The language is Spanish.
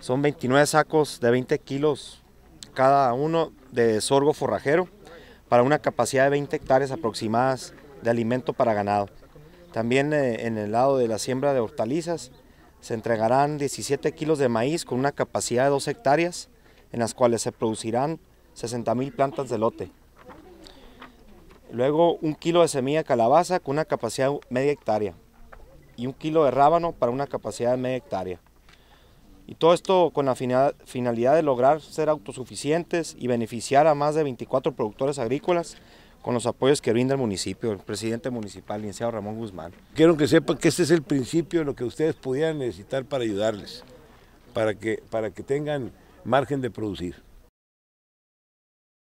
Son 29 sacos de 20 kilos cada uno de sorgo forrajero para una capacidad de 20 hectáreas aproximadas de alimento para ganado. También eh, en el lado de la siembra de hortalizas se entregarán 17 kilos de maíz con una capacidad de 2 hectáreas en las cuales se producirán 60 mil plantas de lote. Luego un kilo de semilla calabaza con una capacidad media hectárea y un kilo de rábano para una capacidad de media hectárea. Y todo esto con la finalidad de lograr ser autosuficientes y beneficiar a más de 24 productores agrícolas con los apoyos que brinda el municipio, el presidente municipal, licenciado Ramón Guzmán. Quiero que sepan que este es el principio de lo que ustedes pudieran necesitar para ayudarles, para que, para que tengan margen de producir.